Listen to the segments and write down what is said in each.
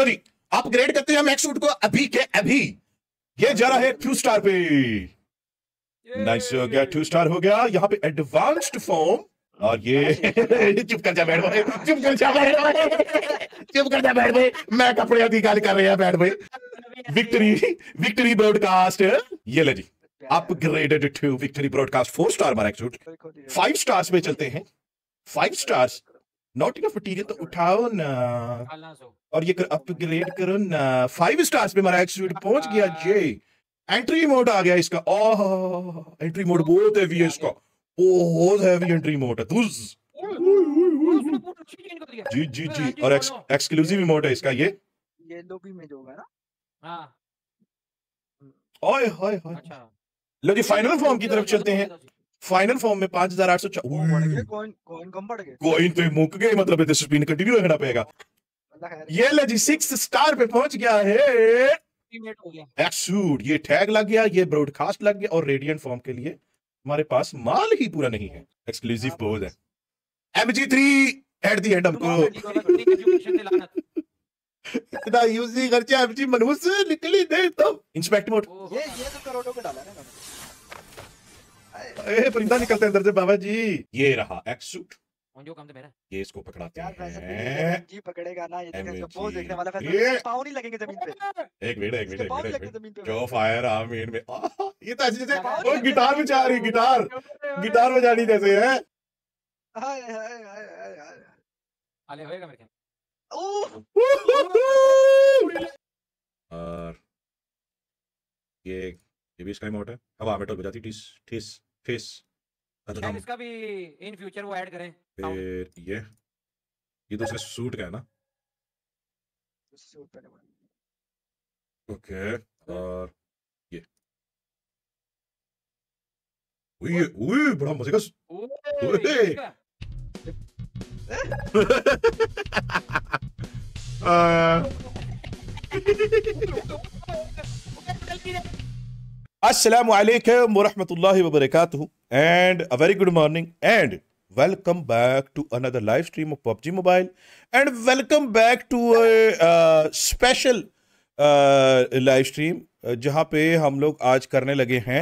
चलो जी अपग्रेड करते हैं मैक्सूट को अभी के अभी ये जा रहा है टू स्टार पे नाइस हो गया टू स्टार हो गया यहाँ पे एडवांस्ड फॉर्म और ये चुप कर जा बैठ भाई चुप कर जा बैठ भाई चुप कर जा बैठ भाई मैं कपड़े आदि गाल कर रहे हैं बैठ भाई विक्ट्री विक्ट्री ब्रॉडकास्ट ये ले जी upgraded to victory broadcast four star मारा फाइव स्टार्स में चलते हैं five stars not enough material तो उठाओ ना और ये कर, अपग्रेड करो ना फाइव स्टार्स पे हमारा एक्सट्रीट पहुंच गया जे एंट्री मोड आ गया इसका ओह एंट्री मोड बहुत हैवी है इसका बहुत हैवी एंट्री मोड है तुझ जी जी जी और एक्स, एक्सक्लूसिव मोड है इसका ये येलो भी में होगा ना हां ओए होए होए अच्छा। लो जी फाइनल फॉर्म की तरफ चलते हैं फाइनल फॉर्म में पांच हजार आठ सौ कॉइन पे तो मुक गए मतलब दिस कंटिन्यू तो रखना पड़ेगा मतलब ये ले जी सिक्स स्टार पे पहुंच गया है एक्सूड ये टैग लग गया ये ब्रॉडकास्ट लग गया और रेडियंट फॉर्म के लिए हमारे पास माल ही पूरा नहीं है एक्सक्लूसिव बोझ हाँ, है M G three at the end हमको इतना यूज नहीं करके एम जी मनहूस निकली दे तो इंस्पेक्ट मोड ये ये तो करोड़ों के डाला है ना परिंदा निकलते अंदर से बाबा जी ये रहा एक्स सूट तो ये इसको पकड़ा क्या जी पकड़ेगा ना ये बहुत तो देखने वाला फैसला पाँव नहीं लगेंगे जमीन पे एक मिनट एक मिनट एक मिनट जो फायर आ मेन में ये तो जैसे ओ गिटार बजा रही गिटार गिटार बजानी जैसे है हाय हाय हाय हाय होएगा मेरे और ये ये भी इसका मोटर है अब आमेटोल बजाती टीस टीस फेस इसका भी इन फ्यूचर वो ऐड करें फिर ये ये तो सिर्फ सूट का है ना ओके और ये ओए ओए बड़ा मजे का ओए आ Assalamu alaikum wa rahmatullahi wa barakatuh and a very good morning and welcome back to another live stream of PUBG Mobile and welcome back to a uh, special uh, live stream जहाँ पे हम लोग आज करने लगे हैं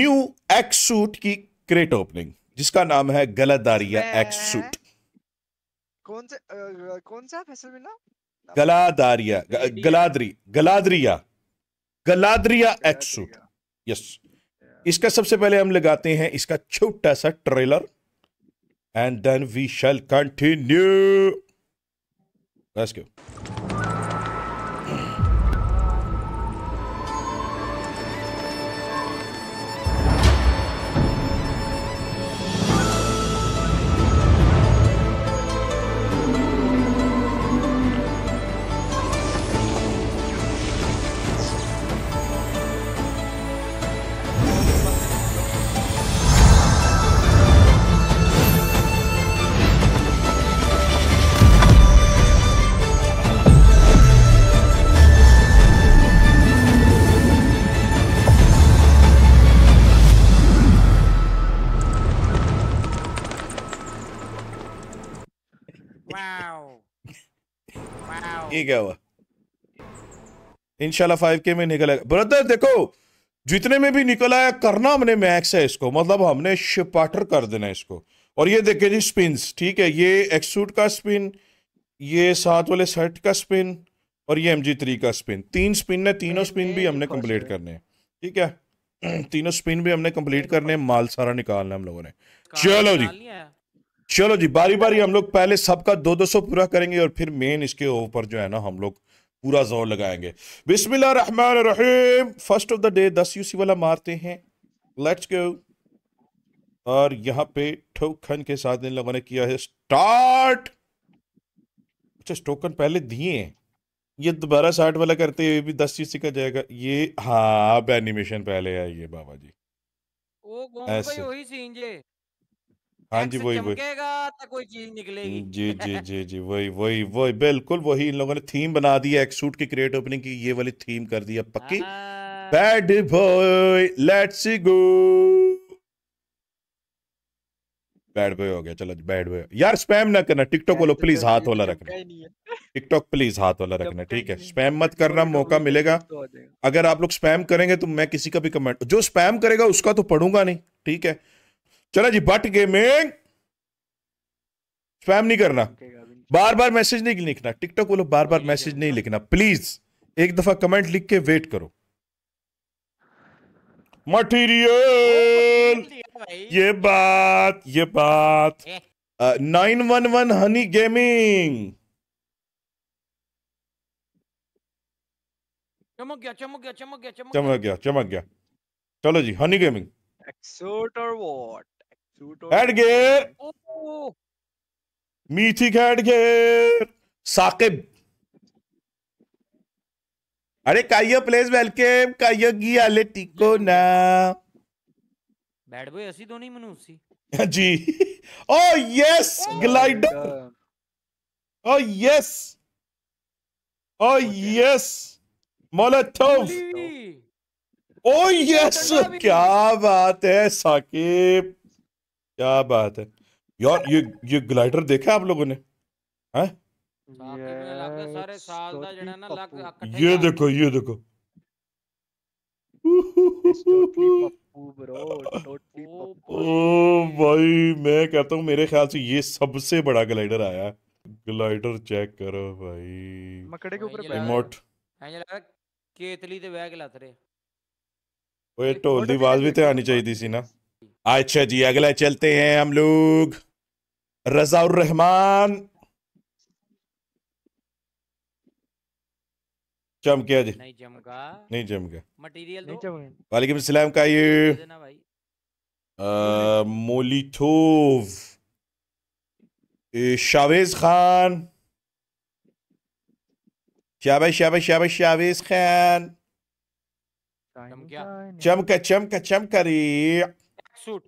new X suit की crate opening जिसका नाम है गलादारिया X suit कौन से कौन सा फैसल मिला Galadria Galadria Galadria Galadria X suit yes इसका सबसे पहले हम लगाते हैं इसका छोटा सा trailer and then we shall continue let's ये क्या हुआ इनशाला फाइव के में निकल आएगा ब्रदर देखो जितने में भी निकल आया करना हमने मैक्स है इसको मतलब हमने शिपाटर कर देना इसको और ये देखे जी स्पिन ठीक है ये एक्सूट का स्पिन ये सात वाले सेट का स्पिन और ये एम जी थ्री का स्पिन तीन स्पिन ने तीनों स्पिन भी हमने कंप्लीट तो अच्छा करने हैं ठीक है तीनों स्पिन भी हमने कंप्लीट करने हैं माल सारा निकालना हम लोगों ने चलो जी चलो जी बारी बारी हम लोग पहले सबका दो दो सौ पूरा करेंगे और फिर मेन इसके ऊपर जो है ना हम लोग पूरा जोर लगाएंगे फर्स्ट ऑफ द डे दस यूसी वाला मारते हैं लेट्स गो और यहाँ पे ठोकन के साथ इन लोगों ने किया है स्टार्ट अच्छा टोकन पहले दिए ये दोबारा साठ वाला करते हुए भी दस यूसी का जाएगा ये हाँ अब एनिमेशन पहले आई है बाबा जी ओ, हाँ जी वही वही तो कोई चीज निकलेगी जी जी जी जी वही वही वही बिल्कुल वही इन लोगों ने थीम बना दी एक सूट की क्रिएट ओपनिंग की ये वाली थीम कर दी अब पक्की bad boy let's go bad boy हो गया चलो बैड बॉय यार स्पैम ना करना टिकटॉक वालों प्लीज तो हाथ वाला रखना टिकटॉक प्लीज हाथ वाला रखना ठीक है स्पैम मत तो करना मौका मिलेगा अगर आप लोग स्पैम करेंगे तो मैं किसी का भी कमेंट जो स्पैम करेगा उसका तो पढ़ूंगा नहीं ठीक है चला जी बट गेमिंग स्पैम नहीं करना बार बार मैसेज नहीं लिखना टिकटॉक वालों बार बार मैसेज नहीं लिखना प्लीज एक दफा कमेंट लिख के वेट करो मटेरियल ये बात ये बात nine one one Honey Gaming चमक गया चमक गया चमक गया चमक गया चमक गया चलो जी हनी गेमिंग एक्सोट और व्हाट हेडगेयर मीठी हेडगेयर साकिब अरे काइया प्लेस वेलकम काइया की आले टिको ना बैड बॉय असी दोनों तो ही मनुसी हाँ जी oh yes glider oh yes oh yes Molotov oh yes क्या बात है ਸਾਕਿਬ क्या बात है यार ये ये ग्लाइडर देखा आप लोगों ने हैं ये देखो ये देखो ओ भाई मैं कहता हूँ मेरे ख्याल से ये सबसे बड़ा ग्लाइडर आया ग्लाइडर चेक करो भाई मकड़े के ऊपर रिमोट केतली ते बैग लात रहे ओए ढोल दी आवाज भी ते आनी चाहिए थी सी ना अच्छा जी अगला चलते हैं हम लोग रजाउर रहमान चम जी नहीं जमगा नहीं जमगा मटेरियल नहीं वालेकुम सलाम का ये मोलिटोव शावेज खान शाबे शाबे शाबे शावेज खान चमका चमका चमका रे suit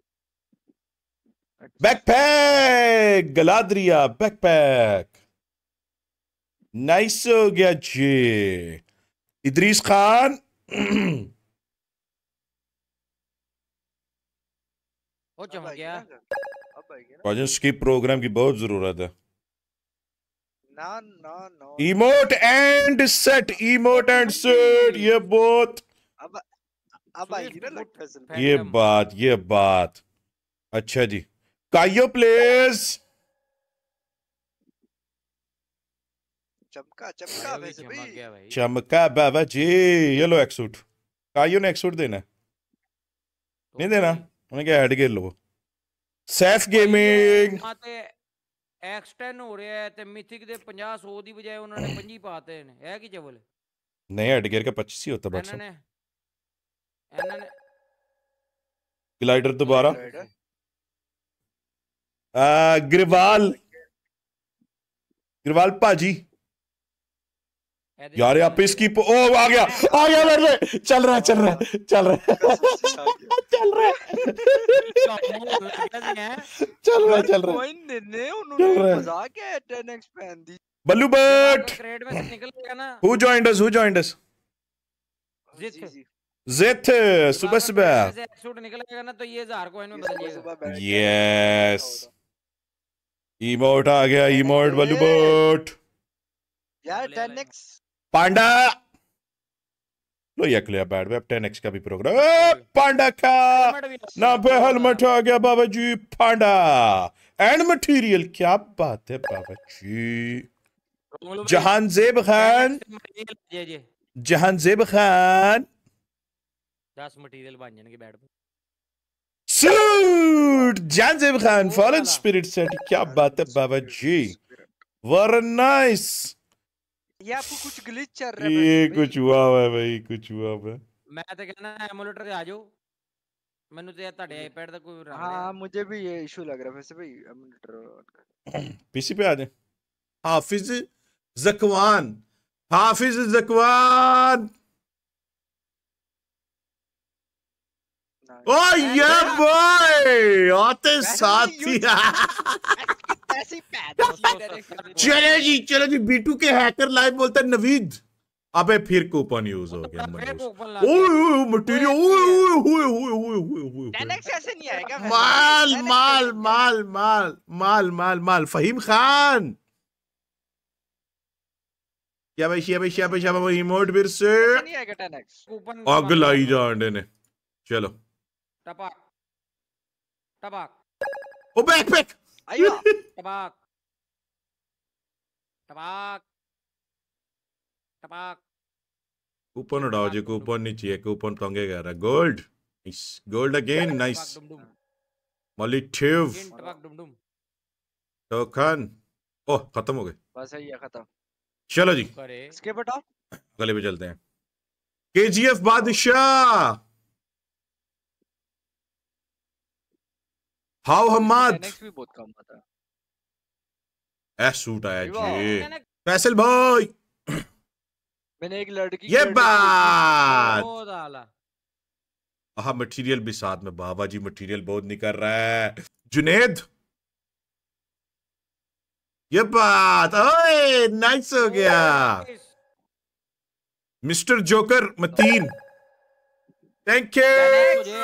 backpack Galadria backpack nice हो गया जी इदरीस खान हो जम गया प्रोजेक्ट की प्रोग्राम की बहुत जरूरत है ना ना ना emote and set emote and set ये बहुत ये बात ये बात अच्छा जी कायो प्लेस चमका चमका वैसे भाई चमका बाबा जी ये लो एक सूट कायो ने एक सूट देना तो नहीं देना उन्हें क्या हेड गेयर लो सैफ गेमिंग एक्सटेंड हो रहा है ते मिथिक दे 50 ओ दी बजाय उन्होंने 25 पाते हैं है कि ਚਵਲ नहीं हेड ਗੇਅਰ का 25 होता ਹੁੰਦਾ ਬਸ ग्लाइडर दोबारा ग्रिवाल ग्रिवाल पाजी यार आप इसकी ओ आ गया आ गया मेरे से चल रहा चल रहा चल रहा चल रहा चल रहा चल रहा चल रहा Ballu but who joined us who joined us जेथ सुबह सुबह सूट निकलेगा ना तो ये हजार कॉइन में बदल जाएगा यस इमोट आ गया इमोट बलू बोट यार 10x पांडा लो ये क्लियर बैड वेब 10x का भी प्रोग्राम पांडा का अच्छा ना पे हेलमेट आ गया बाबा जी पांडा एंड मटेरियल क्या बात है बाबा जी जहान जेब खान जहान जेब खान दस मटेरियल बन जाएंगे बैट पर salute Janzeb Khan foreign spirit set क्या बात है बाबा जी वर नाइस ये आपको कुछ ग्लिच चल रहा है ये कुछ हुआ है भाई कुछ हुआ है मैं तो कहना एमुलेटर आ जाओ ਮੈਨੂੰ ਤੇ ਤੁਹਾਡੇ ਆਈਪੈਡ ਦਾ ਕੋਈ ਹਾਂ ਮੁਝੇ ਵੀ ਇਹ ਇਸ਼ੂ ਲੱਗ ਰਿਹਾ ਵੈਸੇ ਭਾਈ ਮੋਨੀਟਰ ਪੀਸੀ पे आ जाए हाफिज जकवान हाफिज जकवान ओ ये बॉय आते साथ ही चलो जी चलो जी बीटू के हैकर लाइव बोलता है नवीद अबे फिर कूपन यूज हो गया ओए ओए मटेरियल माल माल माल माल माल माल माल फहीम खान क्या भाई भाई शिया शिया भाई शिया भाई इमोट फिर से अगला ही जा अंडे ने चलो टपाक टपाक ओ बैकपैक आइयो टपाक टपाक टपाक कूपन उड़ाओ जी कूपन नहीं चाहिए कूपन तंगे कर रहा gold nice gold again nice मॉलिटिव टोकन ओ खत्म हो गए बस है ये खत्म चलो जी इसके बटाओ अगले पे चलते हैं केजीएफ बादशाह हाउ तो हमाद हम्म भी बहुत कम आता है सूट आया जी फैसल भाई मैंने एक लड़की ये बात हाँ मटेरियल भी साथ में बाबा जी मटेरियल बहुत निकल रहा है जुनेद ये बात ओए नाइस हो गया mister joker Mateen thank you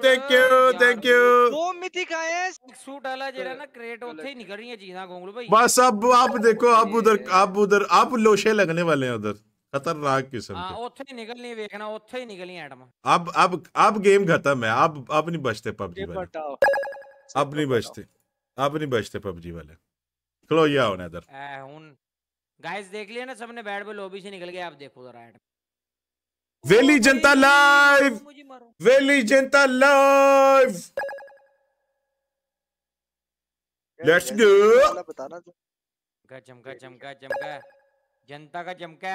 thank you thank you ਦੋ ਮਿਤੀ ਕਾਏ ਸੂਟ ਵਾਲਾ ਜਿਹੜਾ ਨਾ ਕ੍ਰੇਟ ਉੱਥੇ ਹੀ ਨਿਕਲ ਰਹੀਆਂ ਚੀਜ਼ਾਂ ਗੋਂਗਲੂ ਭਾਈ बस अब आप देखो आप उधर आप उधर आप लोशे लगने वाले हैं उधर खतरनाक किस्म हां ਉੱਥੇ ਹੀ ਨਿਕਲਣੀ ਵੇਖਣਾ ਉੱਥੇ ਹੀ ਨਿਕਲੀਆਂ ਆਈਟਮਾਂ अब अब अब गेम खत्म है अब अब नहीं बचते पबजी वाले अब नहीं बचते अब नहीं बचते पबजी वाले खलो ये आओ ना इधर गाइस देख लिया ना सबने बैड बॉल लॉबी से निकल गए आप देखो जरा आइटम वेली जनता लाइव वेली जनता लाइव लेट्स गो गजम गजम गजम जनता का जमका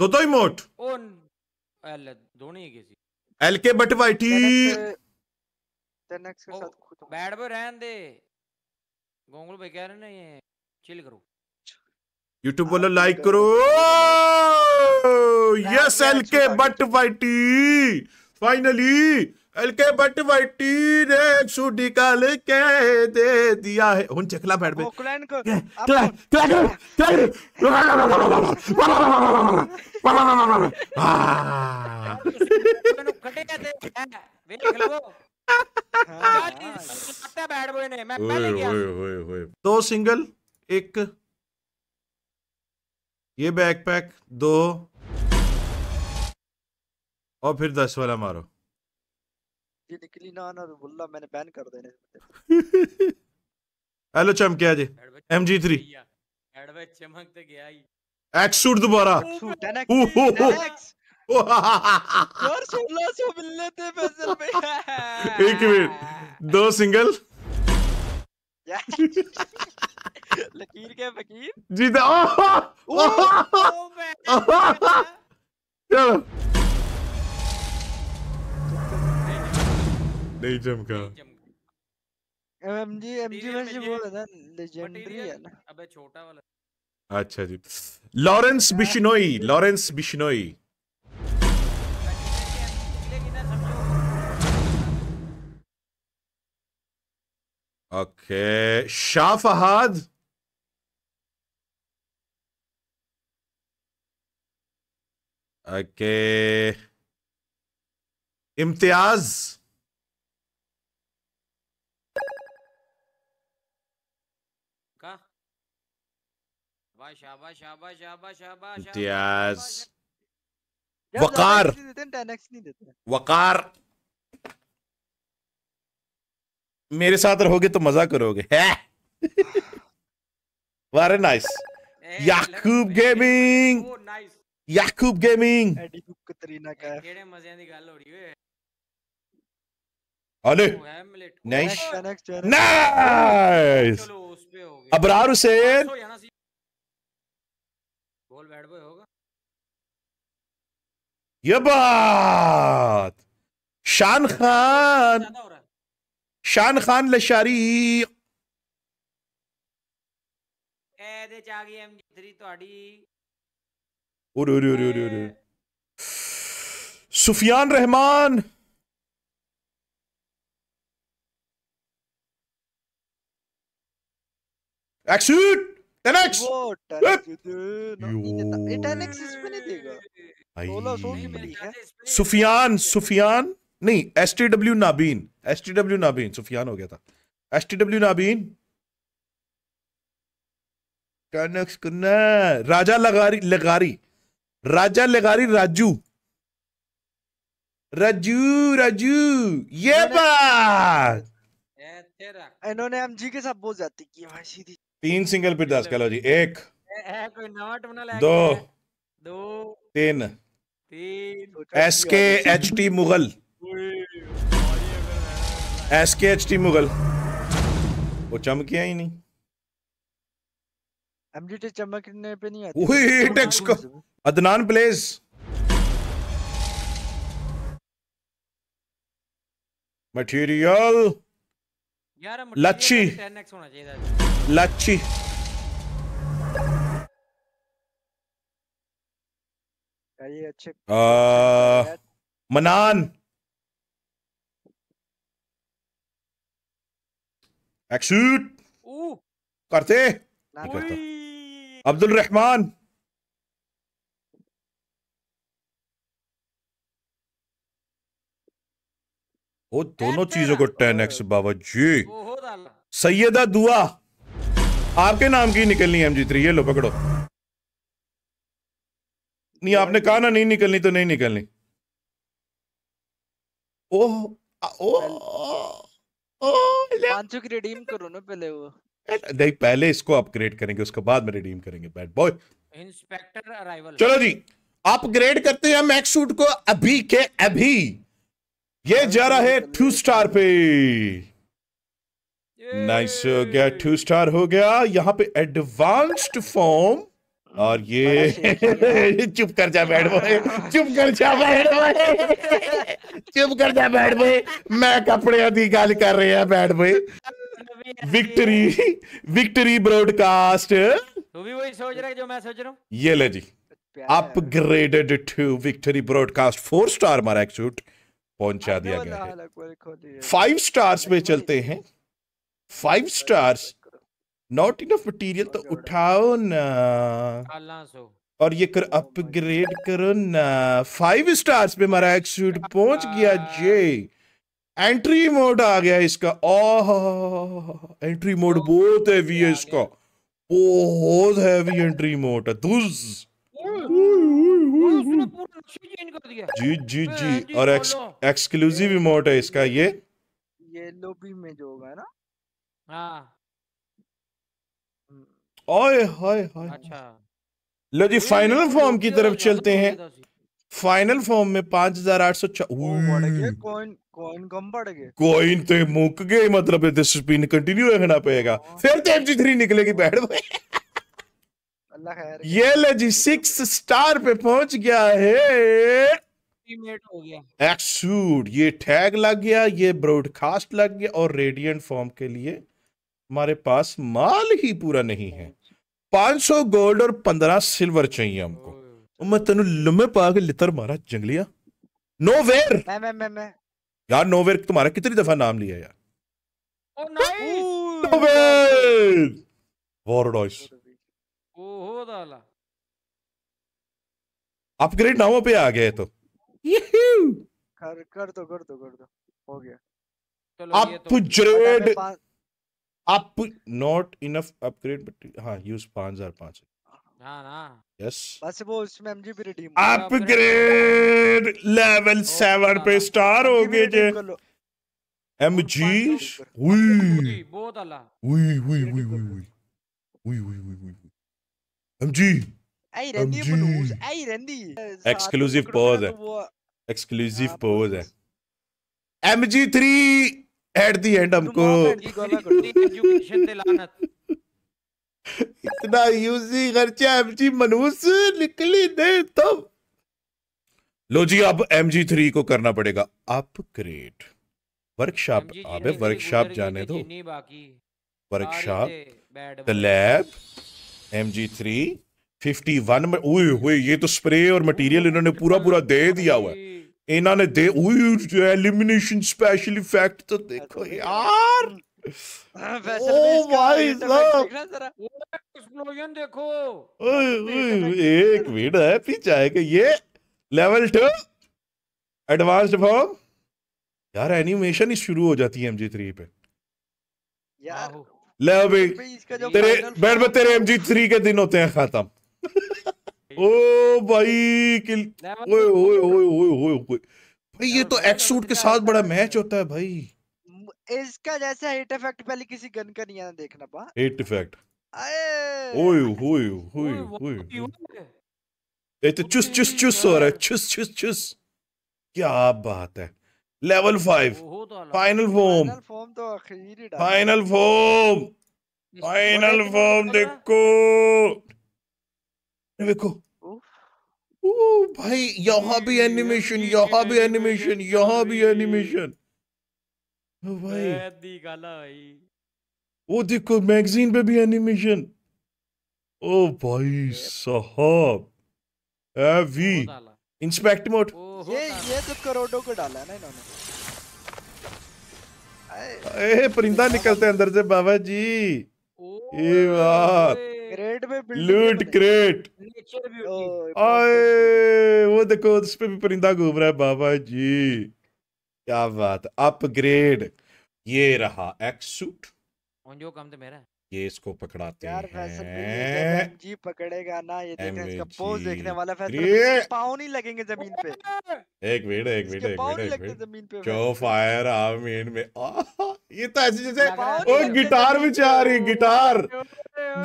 दो दो ही मोट इमोट दोनों किसी एल के बट वाइटी बैठ पे रहने दे गोंगल भाई कह रहे हैं ये चिल करो यूट्यूब बोलो लाइक करो yes L K but YT finally L K but YT ने शू निकाल के दे दिया है हुन चकला बैठ बे दो सिंगल एक ये बैकपैक दो और फिर दस वाला मारो ये निकली ना ना तो बुल्ला मैंने बैन कर देने हेलो आज एम जी थ्री चमक तो गया ही एक्स शूट दोबारा एक मिनट दो सिंगल लकीर क्या फकीर जी ओ चलो नहीं जमका एमजी एमजी में से बोल रहा लेजेंडरी है ना अबे छोटा वाला अच्छा जी Lawrence Bishnoi Lawrence Bishnoi okay Shah Fahad okay Imtiaz Imtiaz Waqar Waqar मेरे साथ रहोगे तो मजा करोगे है very nice Yakub gaming Yakub gaming ਐਡੀ ਕਤਰੀਨਾ ਕਾ ਕਿਹੜੇ ਮਜ਼ਿਆਂ ਦੀ ਗੱਲ ਹੋ ਰਹੀ ਓਏ अरे नाइस नाइस अबरार हुसैन बोल बैड बॉय होगा ये बात शान खान शान खान लशारी ए दे चागी एम3 ਤੁਹਾਡੀ सुफियान रहमान एक्सूट टेनेक्स सुफियान सुफियान नहीं S T W Nabeen S T W Nabeen Sufiyan हो गया था एस टी डब्ल्यू नाबीन टेनेक्स करना राजा लगारी लगारी राजा लगारी राजू राजू राजू ये बात इन्होंने एमजी के साथ बहुत जाती की भाई सीधी तीन सिंगल पे दस कह लो जी एक दो तीन S K H T Mughal S K H T Mughal वो चमकिया ही नहीं एमडीटी चमकने पे नहीं आती वही टेक्स्ट तो को अदनान प्लेस मटेरियल यार लच्छी 10x होना चाहिए था लच्छी ये अच्छे आ, मनान एक्सूट करते नहीं करता अब्दुल रहमान वो दोनों चीजों को टेन एक्स बाबा जी सैयदा दुआ आपके नाम की निकलनी है एम जी थ्री ये लो पकड़ो नहीं आपने कहा ना नहीं निकलनी तो नहीं निकलनी ओह ओह ओ, ओ, ओ, ओ, ओ, ओ, ओ, ओ, ओ, की रिडीम करो ना पहले वो नहीं पहले इसको अपग्रेड करेंगे उसके बाद में रिडीम करेंगे बैड बॉय इंस्पेक्टर अराइवल चलो जी अपग्रेड करते हैं मैक्स सूट को अभी के अभी ये जा रहा है टू स्टार पे नाइस हो गया टू स्टार हो गया यहाँ पे एडवांस्ड फॉर्म और ये चुप कर जा बैठ बॉय चुप कर जा बैठ बॉय चुप कर जा बैठ बॉय मैं कपड़े अधी गाल कर रहे हैं बैठ बॉय विक्ट्री विक्ट्री ब्रॉडकास्ट तू भी वही सोच रहा है जो मैं सोच रहा हूँ ये ले जी upgraded to victory broadcast four star मारा एक्सूट पहुंचा दिया गया है फाइव स्टार्स पे चलते हैं five stars not enough material तो उठाओ ना और ये कर अपग्रेड करो ना फाइव स्टार्स पे एक एक्सूट पहुंच गया जे एंट्री मोड आ गया इसका ओह एंट्री मोड बहुत हैवी है इसका बहुत हैवी एंट्री मोड है दुज जी जी जी और एक्सक्लूसिव इमोट है इसका ये ये लोबी में जो होगा ना हाँ ओए हाय हाय अच्छा लो जी फाइनल फॉर्म की तरफ चलते हैं फाइनल फॉर्म में पांच हजार आठ सौ coin कम बढ़ गए coin तो मुक गए मतलब दिस स्पिन कंटिन्यू रखना पड़ेगा हाँ। फिर तो MG3 निकलेगी बैठ में अल्लाह खैर ये ले जी 6 स्टार पे पहुंच गया है हो गया एक्सूड ये टैग लग गया ये ब्रॉडकास्ट लग गया और रेडियंट फॉर्म के लिए हमारे पास माल ही पूरा नहीं है 500 गोल्ड और 15 सिल्वर चाहिए हमको मैं तेन लम्बे पा के लितर मारा जंगलिया नो वेयर मैं मैं मैं मैं यार नोवेर तुम्हारा कितनी दफा नाम लिया यार अपग्रेड oh, नामों पे आ गए तो कर कर दो कर दो कर दो हो गया upgrade up not enough upgrade but हाँ यूज पांच हजार पांच यस हाँ, हाँ। बस वो उसमें एमजी भी रिडीम अपग्रेड लेवल 7 पे स्टार हाँ। हो गए जे एमजी हुई बहुत अला हुई हुई हुई हुई हुई हुई हुई हुई हुई एमजी आई आई एक्सक्लूसिव पोज तो है एक्सक्लूसिव पोज है एमजी 3 एट द एंड हमको एजुकेशन लानत इतना यूजी खर्चा एमजी मनूस निकली दे तब तो। लो जी अब एमजी थ्री को करना पड़ेगा अपग्रेड वर्कशॉप अबे वर्कशॉप जाने दो workshop the lab MG three fifty one में उई हुए ये तो स्प्रे और मटेरियल इन्होंने पूरा पूरा दे दिया हुआ इन्होंने दे एलिमिनेशन स्पेशल इफेक्ट तो देखो यार हम्म। हाँ, तो तो देखो एक मिनट है पीछे आएगा ये लेवल टू एडवांस्ड फॉर्म यार एनिमेशन ही शुरू हो जाती है एमजी थ्री पे यार ले भाई तेरे बैठ बैठ तेरे एमजी थ्री के दिन होते हैं खत्म ओ भाई किल ओए ओए ओए ओए ओए भाई ये तो एक्स सूट के साथ बड़ा मैच होता है भाई इसका जैसा हिट इफेक्ट पहले किसी गन का नहीं आना देखना पा हिट इफेक्ट ओए होए होए होए तो ये तो चुस चुस चुस हो रहा है चुस चुस चुस क्या बात है level five final form form तो आखिरी फाइनल फॉर्म फाइनल फॉर्म देखो देखो ओ भाई यहाँ भी एनिमेशन यहाँ भी एनिमेशन यहाँ भी एनिमेशन भाई दी गाला भाई वो देखो मैगजीन पे भी एनिमेशन ओ भाई साहब एवी इंस्पेक्ट मोड ये ये तो करोड़ों को डाला है ना इन्होंने ए परिंदा निकलते हैं अंदर से बाबा जी ये बात क्रेट में लूट क्रेट आए वो देखो उस पे भी परिंदा घूम रहा है बाबा जी क्या बात अपग्रेड ये रहा एक्स सूट जो काम तो मेरा ये इसको पकड़ाते यार हैं जी पकड़ेगा ना ये देखें इसका पोज देखने वाला फैसला पाँव नहीं लगेंगे जमीन पे एक मिनट एक मिनट एक मिनट एक मिनट जो फायर आ मेन में ये तो ऐसे जैसे ओ गिटार बजा रही गिटार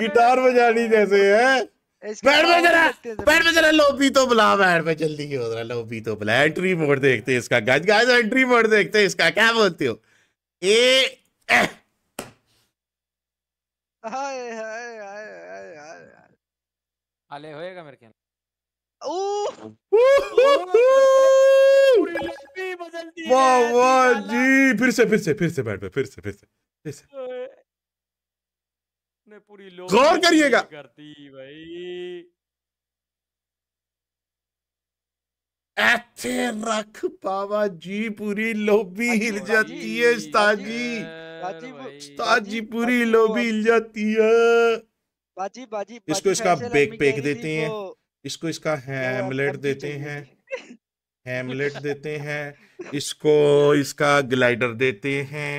गिटार बजानी जैसे है बैठ जरा तो बुला बैठ जल्दी तो बुला एंट्री मोड देखते हैं इसका एंट्री मोड देखते हैं इसका क्या बोलते हो ए हाय हाय हाय हाय हाय आले होएगा मेरे वाह वाह जी फिर से फिर से फिर से बैठ फिर से फिर से फिर से अपने पूरी लोग गौर करिएगा करती भाई ऐसे रख पावा जी पूरी लोबी हिल जाती है उस्ताद जी उस्ताद जी पूरी लोबी हिल जाती है बाजी बाजी इसको इसका बेक पेक देते हैं इसको इसका हैमलेट देते हैं हैमलेट देते हैं इसको इसका ग्लाइडर देते हैं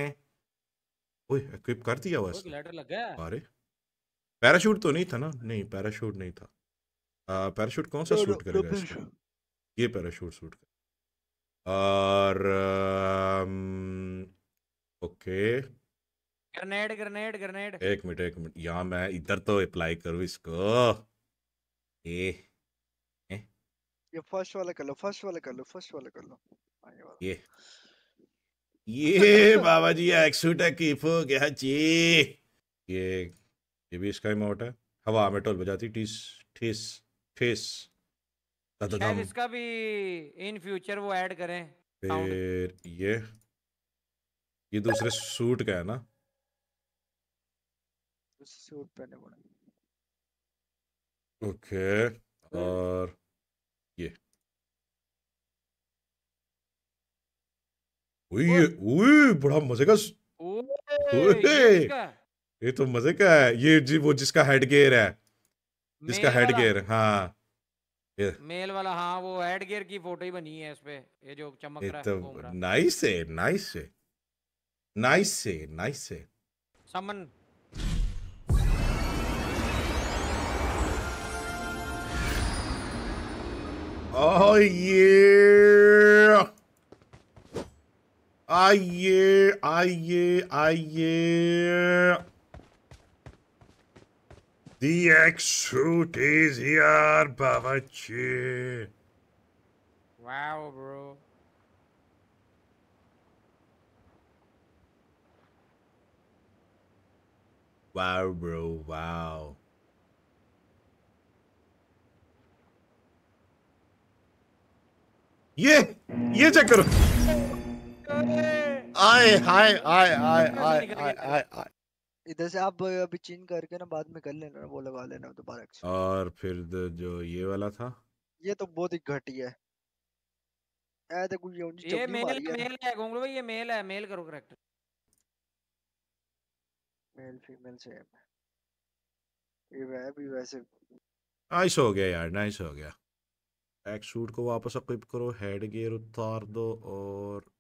ओए इक्विप कर दिया हुआ अरे पैराशूट तो नहीं था ना नहीं पैराशूट नहीं था पैराशूट कौन सा तो सूट करेगा इसका ये पैराशूट सूट कर और ओके ग्रेनेड ग्रेनेड ग्रेनेड एक मिनट एक मिनट या मैं इधर तो अप्लाई करूँ इसको ए, ए? ये फर्स्ट वाला कर लो फर्स्ट वाला कर लो फर्स्ट वाला कर लो ये ये बाबा जी एक्सूट है कीफो क्या गया जी ये ये भी इसका ही मोट है हवा हम्म। में टोल बजाती टीस ठेस ठेस शायद इसका भी इन फ्यूचर वो ऐड करें फिर ये ये दूसरे सूट का है ना सूट पहने पड़ा ओके हम्म। और ये ओए ओए बड़ा मजे का ओए ये तो मजे का है ये जी वो जिसका हेड गियर है जिसका हेड गियर हाँ मेल वाला हाँ वो हेड गियर की फोटो ही बनी है इस पे ये जो चमक रहा तो है नाइस है नाइस है नाइस है नाइस है समन Oh आइए आइए आइए DX shoot is here, Bavachi. Wow, bro. Wow, bro, wow. Yeah, yeah, check करो I, I, I, I, I, I, I. इधर से आप अभी चीन करके ना बाद में कर लेना ना वो लगा लेना दोबारा और फिर जो ये वाला था ये तो बहुत ही घटिया है ऐ देखो ये ये मेल मेल है गोंगलो भाई ये मेल है मेल करो करेक्टर मेल फीमेल से है ये वह भी वैसे नाइस हो गया यार नाइस हो गया एक्स शूट को वापस इक्विप करो हेड गियर उतार दो और